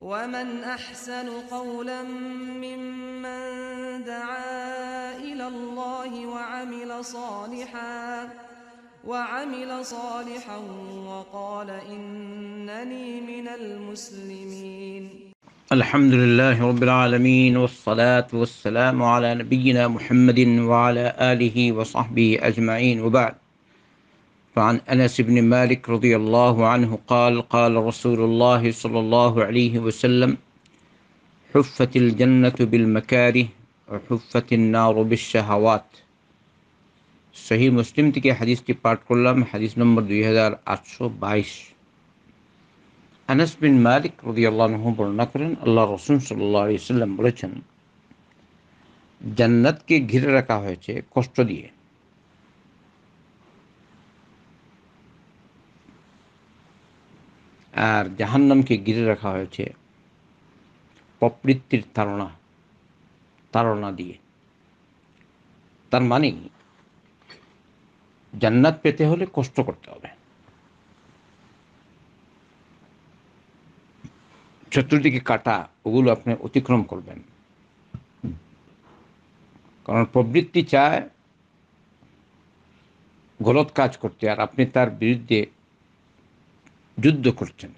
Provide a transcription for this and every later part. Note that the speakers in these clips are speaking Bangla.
ومن أحسن قولا ممن دعا إلى الله وعمل صالحا وعمل صالحا وقال إنني من المسلمين الحمد لله رب العالمين والصلاة والسلام على نبينا محمد وعلى آله وصحبه أجمعين وبعد فعن انس بن مالك رضي الله عنه قال قال رسول الله صلى الله عليه وسلم حفت الجنه بالمكاره وحفت النار بالشهوات صحيح مسلم تكي حديث تي بارت كلام حديث نمبر 2822 انس بن مالك رضي الله عنه برنكرن الله رسول صلى الله عليه وسلم برچن جنت کے گھر رکھا ہوئے چھے کسٹو دیئے আর জাহান্নামকে ঘিরে রাখা হয়েছে প্রবৃত্তির তারণা তারণা দিয়ে তার মানে জান্নাত পেতে হলে কষ্ট করতে হবে চতুর্দিকে কাটা ওগুলো আপনি অতিক্রম করবেন কারণ প্রবৃত্তি চায় গলত কাজ করতে আর আপনি তার বিরুদ্ধে যুদ্ধ করছেন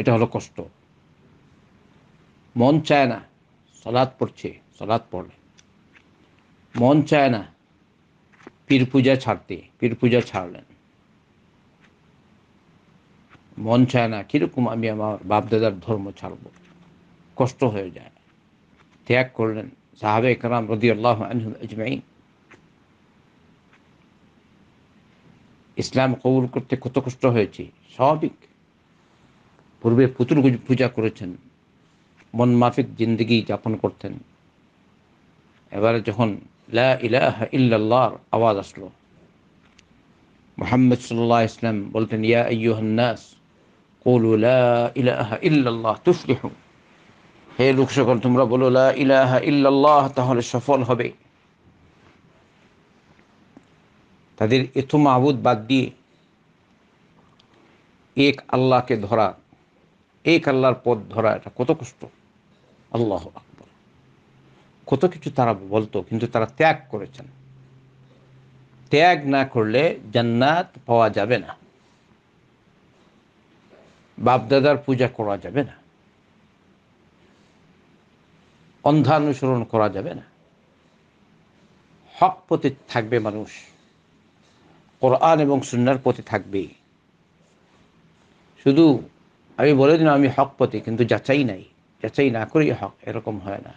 এটা হলো কষ্ট মন চায় না সলাদ পড়ছে সলাদ পড়লে মন চায় না পীর পূজা ছাড়তে পীর পূজা ছাড়লেন মন চায় না কীরকম আমি আমার বাপদাদার ধর্ম ছাড়ব কষ্ট হয়ে যায় ত্যাগ করলেন সাহাবে কালাম রদি আল্লাহ আনহুম ইসলাম কবুল করতে কত কষ্ট হয়েছে স্বাভাবিক পূর্বে পুতুল পূজা করেছেন মন মাফিক জিন্দগি যাপন করতেন এবারে যখন লা ইল্লাল্লাহর আওয়াজ আসলো মোহাম্মদ সাল্লাহ ইসলাম বলতেন ইয়া আইয়ুহান্নাস কলু ইল্লাল্লাহ হে লোক সকল তোমরা বলো লা ইলাহা ইল্লাল্লাহ তাহলে সফল হবে তাদের এত মাহবুদ বাদ দিয়ে এক আল্লাহকে ধরা এক আল্লাহর পথ ধরা এটা কত কষ্ট আল্লাহ আকবর কত কিছু তারা বলতো কিন্তু তারা ত্যাগ করেছেন ত্যাগ না করলে জান্নাত পাওয়া যাবে না বাপদাদার পূজা করা যাবে না অন্ধানুসরণ করা যাবে না হক পথে থাকবে মানুষ কোরআন এবং সুন্নার পথে থাকবেই শুধু আমি বলে দিলাম আমি হক পথে কিন্তু যাচাই নাই যাচাই না করেই হক এরকম হয় না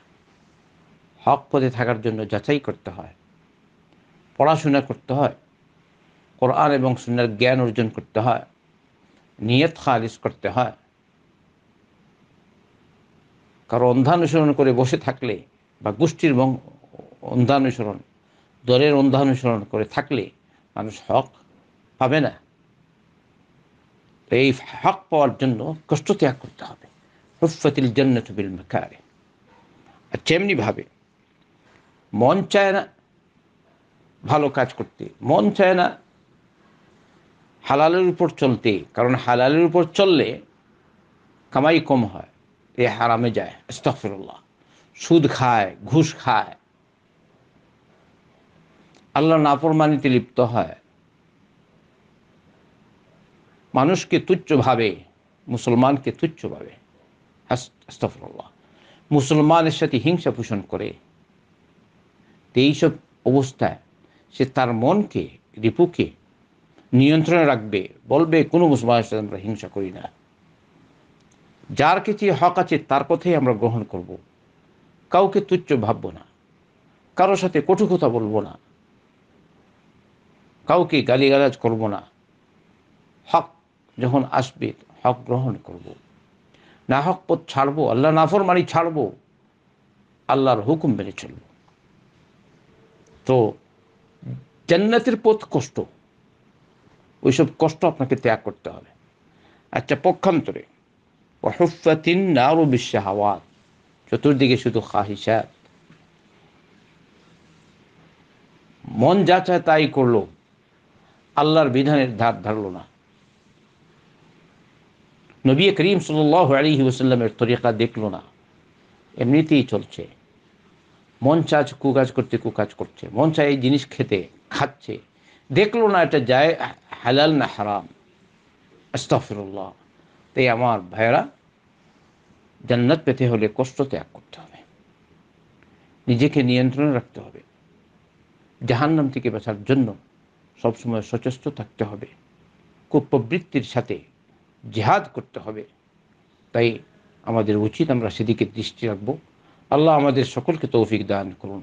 হক পথে থাকার জন্য যাচাই করতে হয় পড়াশোনা করতে হয় কোরআন এবং সুন্নার জ্ঞান অর্জন করতে হয় নিয়ত খালিস করতে হয় কারো অন্ধানুসরণ করে বসে থাকলে বা গোষ্ঠীর অন্ধানুসরণ দলের অন্ধানুসরণ করে থাকলে মানুষ হক পাবে না এই হক পাওয়ার জন্য কষ্ট ত্যাগ করতে হবে হুফাতিল জন্নত মেকারে আর তেমনিভাবে মন চায় না ভালো কাজ করতে মন চায় না হালালের উপর চলতে কারণ হালালের উপর চললে কামাই কম হয় এ হারামে যায় ইস্তফরুল্লাহ সুদ খায় ঘুষ খায় আল্লাহ নাফরমানিতে লিপ্ত হয় মানুষকে তুচ্ছভাবে মুসলমানকে তুচ্ছভাবে আস্তফরল্লাহ মুসলমানের সাথে হিংসা পোষণ করে এইসব অবস্থায় সে তার মনকে রিপুকে নিয়ন্ত্রণে রাখবে বলবে কোনো মুসলমানের সাথে আমরা হিংসা করি না যার কিছু হক আছে তার কথাই আমরা গ্রহণ করব কাউকে তুচ্ছ ভাববো না কারোর সাথে কঠু কথা বলবো না কাউকে গালিগালাজ করব না হক যখন আসবে হক গ্রহণ করব। না হক পথ ছাড়বো আল্লাহ নাফর মানি ছাড়বো আল্লাহর হুকুম মেনে চলব তো জান্নাতের পথ কষ্ট ওইসব কষ্ট আপনাকে ত্যাগ করতে হবে আচ্ছা পক্ষান্তরে না আরো বিশ্বে হাওয়া চতুর্দিকে শুধু খাহিসাত মন যা চায় তাই করলো আল্লাহর বিধানের ধার ধারল না নবী করিম সাল আলী ওসাল্লামের তরিকা দেখল না এমনিতেই চলছে মন চাজ কুকাজ করতে কুকাজ করছে মন চায় এই জিনিস খেতে খাচ্ছে দেখলো না এটা যায় হালাল না হারাম আস্তফিরুল্লাহ তাই আমার ভাইরা জান্নাত পেতে হলে কষ্ট ত্যাগ করতে হবে নিজেকে নিয়ন্ত্রণে রাখতে হবে জাহান্নাম থেকে বাঁচার জন্য সবসময় সচেষ্ট থাকতে হবে কুপ্রবৃত্তির সাথে জেহাদ করতে হবে তাই আমাদের উচিত আমরা সেদিকে দৃষ্টি রাখবো আল্লাহ আমাদের সকলকে তৌফিক দান করুন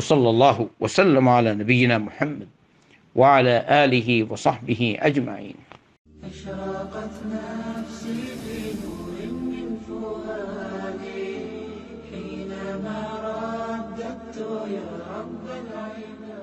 ওসল্লাহ ওসাল্লাম আলা নবীনা মোহাম্মদ وعلى آله وصحبه أجمعين أشراقت نفسي في نور من فؤادي حينما رددت يا رب العباد